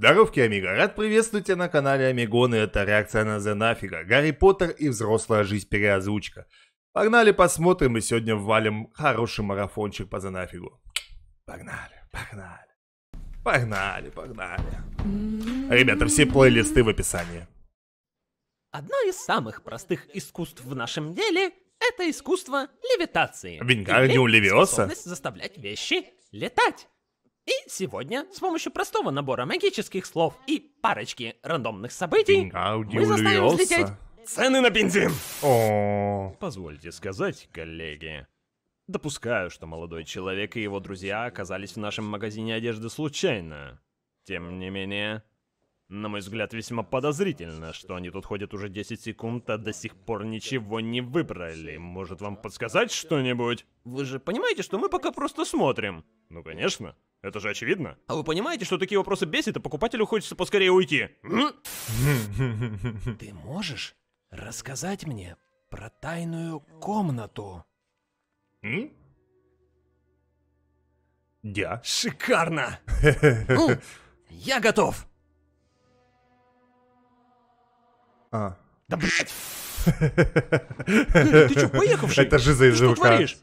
Здоровки, Амиго! Рад приветствовать тебя на канале Амигон, и это реакция на The Нафига, Гарри Поттер и взрослая жизнь переозвучка. Погнали посмотрим, и сегодня ввалим хороший марафончик по The Нафигу. Погнали, погнали, погнали, погнали. Ребята, все плейлисты в описании. Одно из самых простых искусств в нашем деле — это искусство левитации. Вингардиум Левиоса? Способность заставлять вещи летать. И сегодня с помощью простого набора магических слов и парочки рандомных событий мы заставим взлететь цены на бензин. О, позвольте сказать, коллеги. Допускаю, что молодой человек и его друзья оказались в нашем магазине одежды случайно. Тем не менее, на мой взгляд, весьма подозрительно, что они тут ходят уже 10 секунд, а до сих пор ничего не выбрали. Может, вам подсказать что-нибудь? Вы же понимаете, что мы пока просто смотрим? Ну, конечно. Это же очевидно. А вы понимаете, что такие вопросы бесит, а покупателю хочется поскорее уйти? Ты можешь рассказать мне про тайную комнату? М? Да. Шикарно! Ну, я готов! А. Да блять! Ты, ты чё, поехавший? Это же за Ты что а? творишь?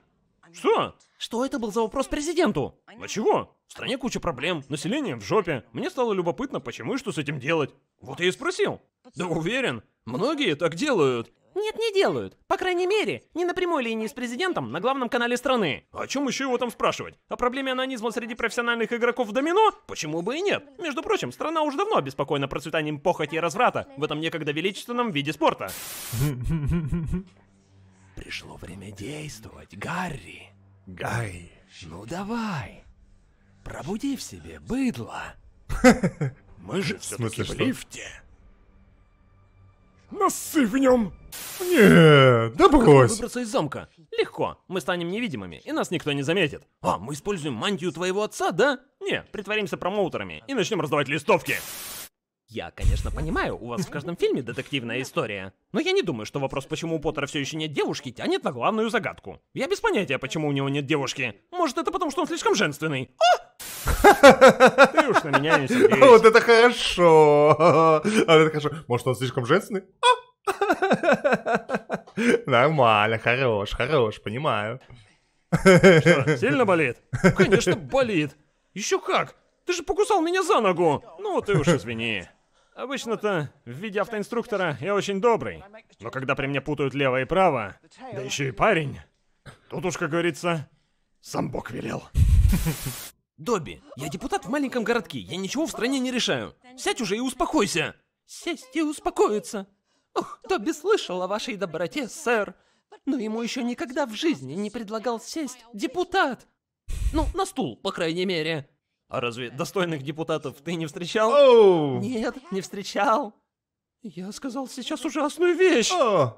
Что? Что это был за вопрос президенту? А чего? В стране куча проблем, население в жопе. Мне стало любопытно, почему и что с этим делать. Вот я и спросил. Да уверен, многие так делают. Нет, не делают. По крайней мере, не на прямой линии с президентом на главном канале страны. А о чем еще его там спрашивать? О проблеме анонизма среди профессиональных игроков в домино? Почему бы и нет? Между прочим, страна уже давно обеспокоена процветанием похоти и разврата в этом некогда величественном виде спорта. Пришло время действовать, Гарри. Гай. Ну давай. Пробуди в себе быдло. Мы же все-таки в лифте. Носы в нем! Не, да брось! Выбраться из замка. Легко. Мы станем невидимыми, и нас никто не заметит. А, мы используем мантию твоего отца, да? Не, притворимся промоутерами и начнем раздавать листовки. Я, конечно, понимаю, у вас в каждом фильме детективная история. Но я не думаю, что вопрос, почему у Поттера все еще нет девушки, тянет на главную загадку. Я без понятия, почему у него нет девушки. Может, это потому, что он слишком женственный? О! Ты уж на меня не сердись. Вот это хорошо. Вот это хорошо. Может, он слишком женственный? О! Нормально, хорош, хорош, понимаю. Что, сильно болит? Конечно, болит. Еще как. Ты же покусал меня за ногу. Ну, ты уж извини. Обычно-то, в виде автоинструктора, я очень добрый. Но когда при мне путают лево и право, да еще и парень, тут уж, как говорится, сам Бог велел. Добби, я депутат в маленьком городке, я ничего в стране не решаю. Сядь уже и успокойся. Сесть и успокоиться. Ох, Добби слышал о вашей доброте, сэр. Но ему еще никогда в жизни не предлагал сесть депутат. Ну, на стул, по крайней мере. А разве э, достойных депутатов ты не встречал? Оу! Нет, не встречал. Я сказал сейчас ужасную вещь. О!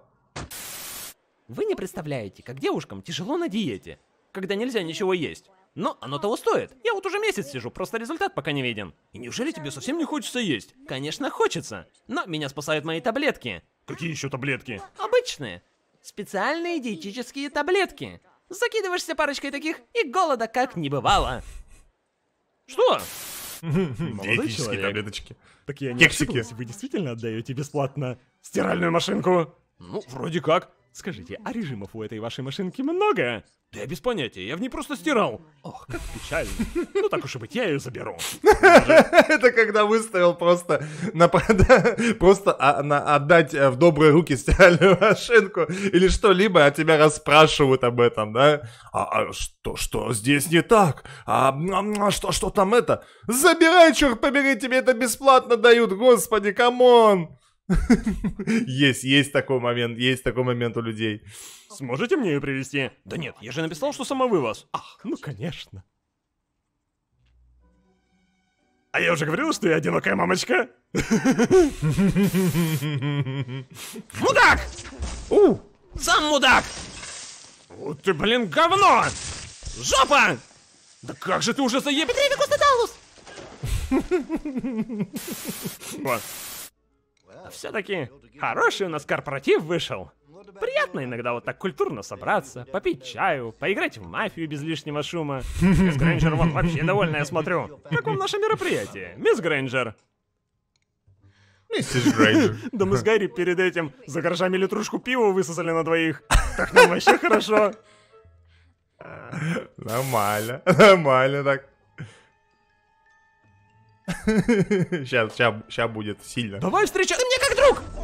Вы не представляете, как девушкам тяжело на диете, когда нельзя ничего есть. Но оно того стоит. Я вот уже месяц сижу, просто результат пока не виден. И неужели тебе совсем не хочется есть? Конечно, хочется. Но меня спасают мои таблетки. Какие еще таблетки? Обычные. Специальные диетические таблетки. Закидываешься парочкой таких, и голода как не бывало. Что? Молодой человек. таблеточки. Так я не Кексики. ошиблась, вы действительно отдаете бесплатно стиральную машинку? Ну, вроде как. Скажите, а режимов у этой вашей машинки много? Да я без понятия, я в ней просто стирал. Ох, как печально. Ну так уж и быть, я ее заберу. Это когда выставил просто на просто а, отдать э, в добрые руки стиральную машинку или что-либо, а тебя расспрашивают об этом, да? А, а что, что здесь не так? А, а что, что там это? Забирай, черт побери, тебе это бесплатно дают, господи, камон! Есть, есть такой момент, есть такой момент у людей. Сможете мне ее привести? Да нет, я же написал, что сама самовывоз. Ах, ну конечно. А я уже говорил, что я одинокая мамочка. Мудак! У! Сам мудак! Вот ты, блин, говно! Жопа! Да как же ты уже заеб... Петровикус Наталус! Все-таки хороший у нас корпоратив вышел. Приятно иногда вот так культурно собраться, попить чаю, поиграть в мафию без лишнего шума. Мисс Грэнджер вот вообще довольна, я смотрю. Как вам наше мероприятие, мисс Грэнджер? Миссис Грейнджер. Да мы с Гарри перед этим за гаражами литрушку пива высосали на двоих. Так нам вообще хорошо. Нормально, нормально так. Сейчас, сейчас, сейчас будет сильно. Давай встречаться, ты мне как друг!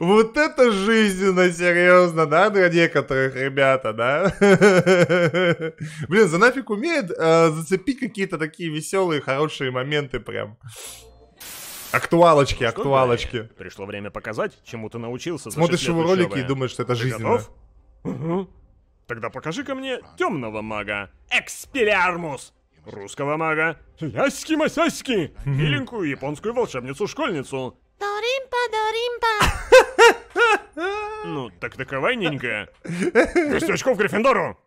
Вот это жизненно, серьезно, да, для некоторых ребята, да? Блин, за нафиг умеет э, зацепить какие-то такие веселые, хорошие моменты прям. Актуалочки, актуалочки. пришло время показать, чему ты научился. Смотришь его ролики и думаешь, что это жизненно. Тогда покажи-ка мне темного мага. Экспилярмус, Русского мага. Ляськи-масяськи! Миленькую японскую волшебницу-школьницу. Доримпа, Доримпа! Ну, так такова ненькая. Шесть Гриффиндору!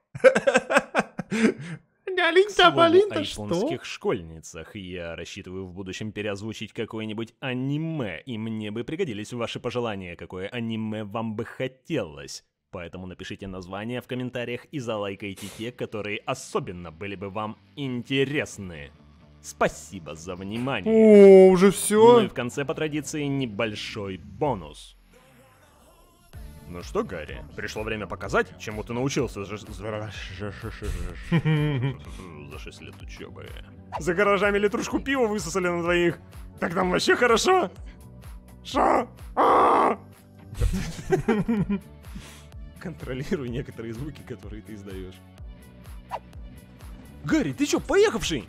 Галинта, Балинта, что? о японских школьницах. Я рассчитываю в будущем переозвучить какое-нибудь аниме, и мне бы пригодились ваши пожелания, какое аниме вам бы хотелось. Поэтому напишите название в комментариях и залайкайте те, которые особенно были бы вам интересны. Спасибо за внимание. О, уже все? Ну и в конце по традиции небольшой бонус. Ну что, Гарри, пришло время показать, чему ты научился за... за 6 лет учебы. За гаражами литрушку пива высосали на двоих. Так нам вообще хорошо. Шо? А! контролируй некоторые звуки, которые ты издаешь. Гарри, ты чё, поехавший?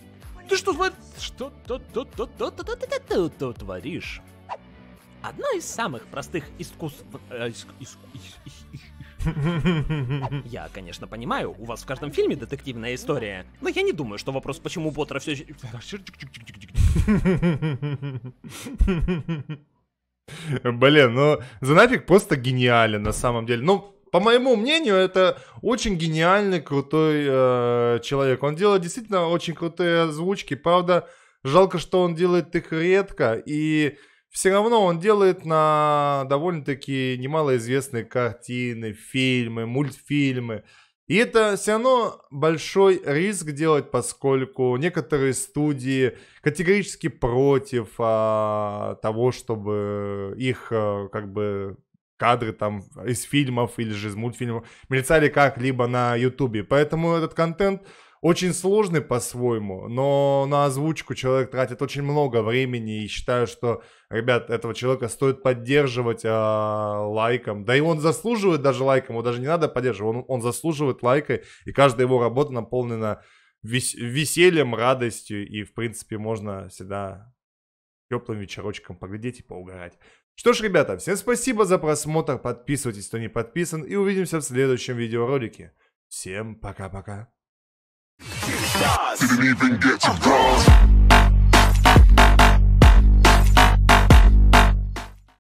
Ты что, смотри... Что то то то то то то то то то творишь? Одно из самых простых искусств... Э, я, конечно, понимаю, у вас в каждом фильме детективная история, но я не думаю, что вопрос, почему Поттера все... Блин, ну, Занафиг просто гениален на самом деле. Ну, по моему мнению, это очень гениальный, крутой э, человек. Он делает действительно очень крутые озвучки. Правда, жалко, что он делает их редко. И все равно он делает на довольно-таки немалоизвестные картины, фильмы, мультфильмы. И это все равно большой риск делать, поскольку некоторые студии категорически против а, того, чтобы их а, как бы кадры там из фильмов или же из мультфильмов, мерцали как-либо на Ютубе. Поэтому этот контент очень сложный по-своему, но на озвучку человек тратит очень много времени и считаю, что, ребят, этого человека стоит поддерживать э, лайком. Да и он заслуживает даже лайком, его даже не надо поддерживать, он, он заслуживает лайка, и каждая его работа наполнена вес весельем, радостью, и, в принципе, можно всегда теплым вечерочком поглядеть и поугарать. Что ж, ребята, всем спасибо за просмотр, подписывайтесь, кто не подписан, и увидимся в следующем видеоролике. Всем пока-пока.